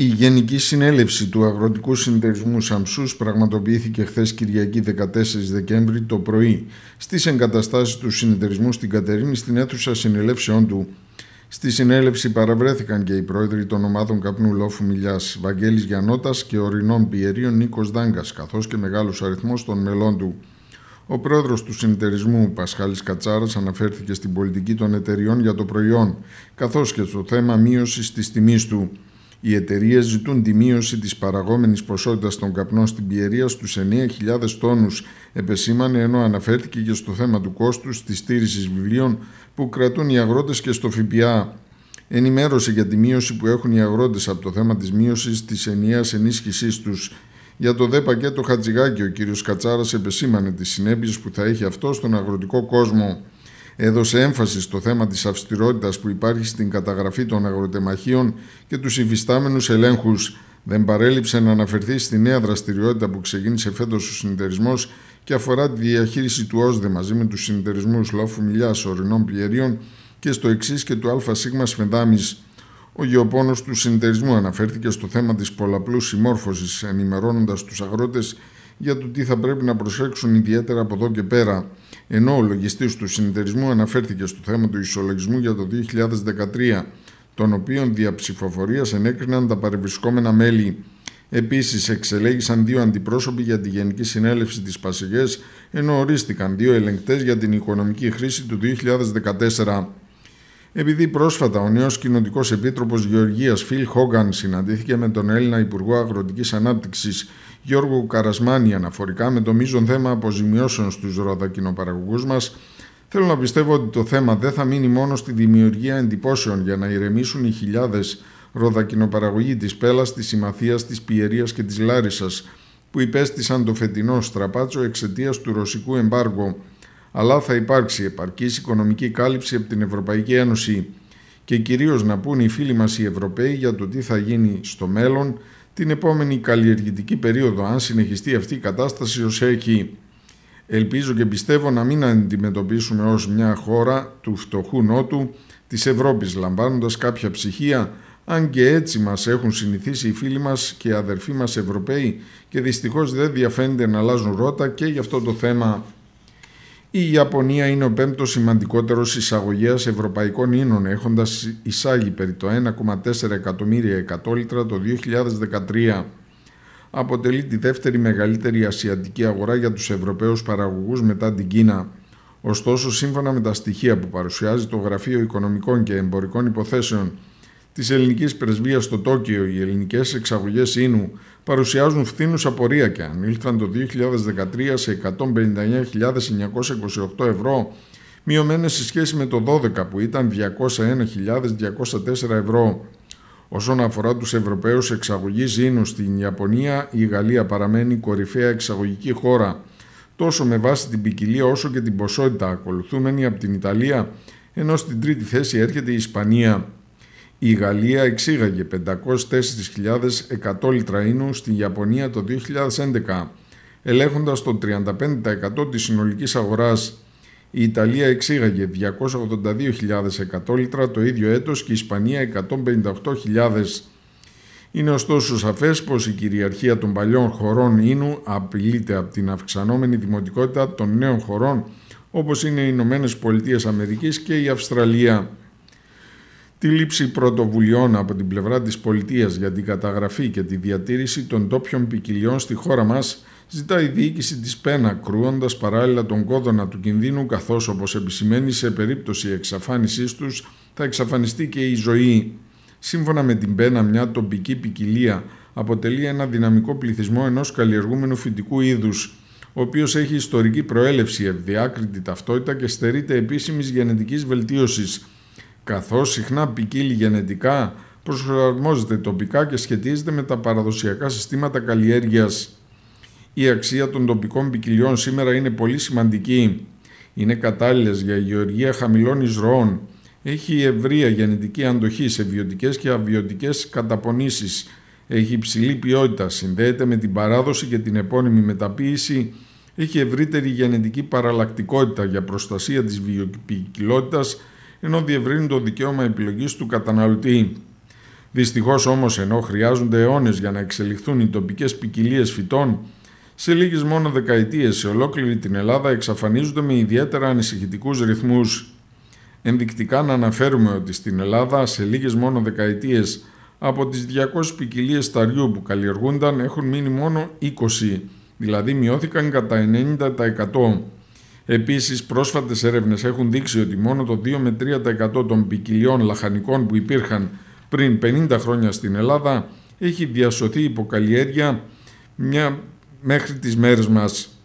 Η Γενική Συνέλευση του Αγροτικού Συνεταιρισμού Σαμσούς πραγματοποιήθηκε χθες Κυριακή 14 Δεκέμβρη το πρωί στις εγκαταστάσεις του συνεταιρισμού στην Κατερίνη στην αίθουσα συνελεύσεών του. Στη συνέλευση παραβρέθηκαν και οι πρόεδροι των ομάδων καπνού Λόφου Μιλιάς, Βαγγέλης Γιαννότας και ορεινών πιερίων Νίκος Δάγκας, καθώς και μεγάλος αριθμός των μελών του. Ο πρόεδρος του συνεταιρισμού Πασχάλης Κατσάρας αναφέρθηκε στην πολιτική των εταιριών για το προϊόν, καθώς και στο θέμα μείωσης της τιμής του. Οι εταιρείες ζητούν τη μείωση της παραγόμενης ποσότητας των καπνών στην Πιερία στους 9.000 τόνους, επεσήμανε ενώ αναφέρθηκε και στο θέμα του κόστους της στήριξη βιβλίων που κρατούν οι αγρότες και στο ΦΠΑ. Ενημέρωσε για τη μείωση που έχουν οι αγρότες από το θέμα της μείωσης της ενιαίας ενίσχυσής τους. Για το και το Χατζηγάκι, ο κ. Κατσάρας επεσήμανε τις συνέπειες που θα έχει αυτό στον αγροτικό κόσμο έδωσε έμφαση στο θέμα της αυστηρότητας που υπάρχει στην καταγραφή των αγροτεμαχίων και τους υφιστάμενους ελέγχους. Δεν παρέλειψε να αναφερθεί στη νέα δραστηριότητα που ξεκίνησε φέτος ο συνεταιρισμός και αφορά τη διαχείριση του ΩΣΔΕ μαζί με τους συνεταιρισμούς Λόφου Μιλιάς, Ορεινών Πιερίων και στο εξής και του ΑΣ Σφεντάμις. Ο γεωπόνος του συνεταιρισμού αναφέρθηκε στο θέμα της πολλαπλούς συμμόρφωσης, ενημερώνοντας τους αγρότες για το τι θα πρέπει να προσέξουν ιδιαίτερα από εδώ και πέρα ενώ ο λογιστής του συνεταιρισμού αναφέρθηκε στο θέμα του ισολογισμού για το 2013, τον οποίον διαψηφοφορία ενέκριναν τα παρευρισκόμενα μέλη. Επίσης εξελέγησαν δύο αντιπρόσωποι για τη Γενική Συνέλευση της Πασιγές, ενώ ορίστηκαν δύο ελεγκτές για την οικονομική χρήση του 2014. Επειδή πρόσφατα ο νέος κοινοτικός επίτροπος Γεωργίας Φιλ Χόγκαν συναντήθηκε με τον Έλληνα Υπουργό Αγροτικής Ανάπτυξης Γιώργο Καρασμάνη αναφορικά με το μείζον θέμα αποζημιώσεων στους ροδακινοπαραγωγού μας, θέλω να πιστεύω ότι το θέμα δεν θα μείνει μόνο στη δημιουργία εντυπώσεων για να ηρεμήσουν οι χιλιάδες ροδακινοπαραγωγοί της Πέλας, της Συμμαθίας, της Πιερίας και της Λάρισας που υπέστησαν το φετινό στραπάτσο εξαιτίας του ρωσικού εμπάργου αλλά θα υπάρξει επαρκής οικονομική κάλυψη από την Ευρωπαϊκή Ένωση και κυρίως να πούν οι φίλοι μας οι Ευρωπαίοι για το τι θα γίνει στο μέλλον την επόμενη καλλιεργητική περίοδο αν συνεχιστεί αυτή η κατάσταση ως έχει. Ελπίζω και πιστεύω να μην αντιμετωπίσουμε ως μια χώρα του φτωχού νότου της Ευρώπης λαμβάνοντας κάποια ψυχία αν και έτσι μας έχουν συνηθίσει οι φίλοι μας και οι αδερφοί μας Ευρωπαίοι και δυστυχώς δεν διαφαίνεται να αλλάζουν ρότα και γι' αυτό το θέμα η Ιαπωνία είναι ο πέμπτος σημαντικότερος εισαγωγέας ευρωπαϊκών ηνών, έχοντας εισάγει περί το 1,4 εκατομμύρια εκατόλιτρα το 2013. Αποτελεί τη δεύτερη μεγαλύτερη ασιατική αγορά για τους Ευρωπαίους παραγωγούς μετά την Κίνα. Ωστόσο, σύμφωνα με τα στοιχεία που παρουσιάζει το Γραφείο Οικονομικών και Εμπορικών Υποθέσεων της ελληνικής πρεσβείας στο Τόκιο, οι ελληνικές εξαγωγές ίνου παρουσιάζουν φθήνουσα πορεία και ανήλθαν το 2013 σε 159.928 ευρώ, μειωμένες σε σχέση με το 12 που ήταν 201.204 ευρώ. Όσον αφορά τους Ευρωπαίους εξαγωγείς ίνου στην Ιαπωνία, η Γαλλία παραμένει κορυφαία εξαγωγική χώρα, τόσο με βάση την ποικιλία όσο και την ποσότητα, ακολουθούμενη από την Ιταλία, ενώ στην τρίτη θέση έρχεται η Ισπανία. Η Γαλλία εξήγαγε 504.100 ίνου στην Ιαπωνία το 2011, ελέγχοντας το 35% της συνολικής αγοράς. Η Ιταλία εξήγαγε 282.100 λίτρα το ίδιο έτος και η Ισπανία 158.000. Είναι ωστόσο σαφές πως η κυριαρχία των παλιών χωρών ίνου απειλείται από την αυξανόμενη δημοτικότητα των νέων χωρών όπως είναι οι Ηνωμένες Πολιτείες Αμερικής και η Αυστραλία. Τη λήψη πρωτοβουλειών από την πλευρά της πολιτείας για την καταγραφή και τη διατήρηση των τόπιων ποικιλιών στη χώρα μας ζητάει η διοίκηση της ΠΕΝΑ κρούοντας παράλληλα τον κόδωνα του κινδύνου καθώς όπως επισημαίνει σε περίπτωση εξαφάνισής τους θα εξαφανιστεί και η ζωή. Σύμφωνα με την ΠΕΝΑ μια τοπική ποικιλία αποτελεί ένα δυναμικό πληθυσμό ενός καλλιεργούμενου φυτικού είδους ο οποίος έχει ιστορική προέλευση, ευδιάκριτη ταυτότητα και στερείται επίσημης γενετικής βελτίωσης, καθώς συχνά ποικίλει γενετικά, προσαρμόζεται τοπικά και σχετίζεται με τα παραδοσιακά συστήματα καλλιέργειας. Η αξία των τοπικών ποικιλιών σήμερα είναι πολύ σημαντική. Είναι κατάλληλες για γεωργία χαμηλών εισρωών. Έχει ευρεία γενετική αντοχή σε βιωτικές και αβιωτικές καταπονήσεις. Έχει υψηλή ποιότητα, συνδέεται με την παράδοση και την επώνυμη μεταποίηση. Έχει ευρύτερη γενετική παραλλακτικότητα για προστασία της ενώ διευρύνει το δικαίωμα επιλογής του καταναλωτή. Δυστυχώς όμως ενώ χρειάζονται αιώνες για να εξελιχθούν οι τοπικές ποικιλίε φυτών, σε λίγες μόνο δεκαετίες σε ολόκληρη την Ελλάδα εξαφανίζονται με ιδιαίτερα ανησυχητικούς ρυθμούς. Ενδεικτικά να αναφέρουμε ότι στην Ελλάδα σε λίγες μόνο δεκαετίες από τις 200 ποικιλίες σταριού που καλλιεργούνταν έχουν μείνει μόνο 20, δηλαδή μειώθηκαν κατά 90%. Επίσης, πρόσφατες έρευνες έχουν δείξει ότι μόνο το 2 με 3% των ποικιλιών λαχανικών που υπήρχαν πριν 50 χρόνια στην Ελλάδα έχει διασωθεί υποκαλλιέργεια μια μέχρι τις μέρες μας.